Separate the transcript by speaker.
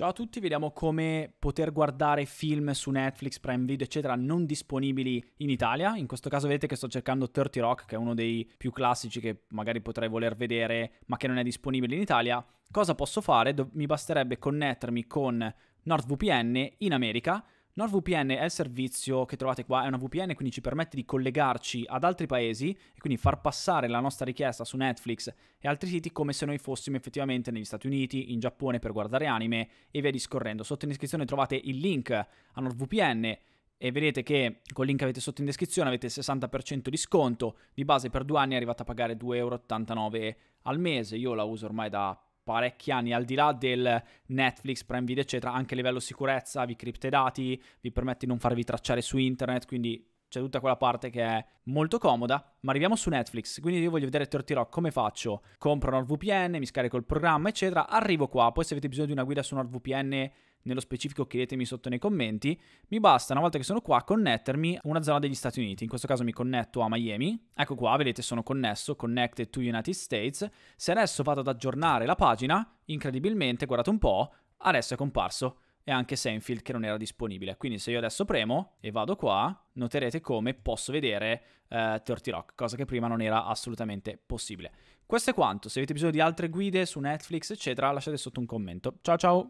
Speaker 1: Ciao a tutti, vediamo come poter guardare film su Netflix, Prime Video, eccetera, non disponibili in Italia. In questo caso vedete che sto cercando 30 Rock, che è uno dei più classici che magari potrei voler vedere, ma che non è disponibile in Italia. Cosa posso fare? mi basterebbe connettermi con NordVPN in America NordVPN è il servizio che trovate qua, è una VPN, quindi ci permette di collegarci ad altri paesi e quindi far passare la nostra richiesta su Netflix e altri siti come se noi fossimo effettivamente negli Stati Uniti, in Giappone per guardare anime e via discorrendo. Sotto in descrizione trovate il link a NordVPN e vedete che col link che avete sotto in descrizione avete il 60% di sconto, di base per due anni arrivate a pagare 2,89€ al mese, io la uso ormai da parecchi anni, al di là del Netflix, Prime Video, eccetera, anche a livello sicurezza, vi cripta i dati, vi permette di non farvi tracciare su internet, quindi c'è tutta quella parte che è molto comoda, ma arriviamo su Netflix, quindi io voglio vedere Torti Rock come faccio, compro NordVPN, mi scarico il programma, eccetera, arrivo qua, poi se avete bisogno di una guida su NordVPN nello specifico chiedetemi sotto nei commenti, mi basta una volta che sono qua connettermi a una zona degli Stati Uniti, in questo caso mi connetto a Miami, ecco qua vedete sono connesso, connected to United States, se adesso vado ad aggiornare la pagina, incredibilmente, guardate un po', adesso è comparso e anche Senfield che non era disponibile. Quindi se io adesso premo e vado qua, noterete come posso vedere eh, 30 Rock, cosa che prima non era assolutamente possibile. Questo è quanto, se avete bisogno di altre guide su Netflix eccetera lasciate sotto un commento. Ciao ciao!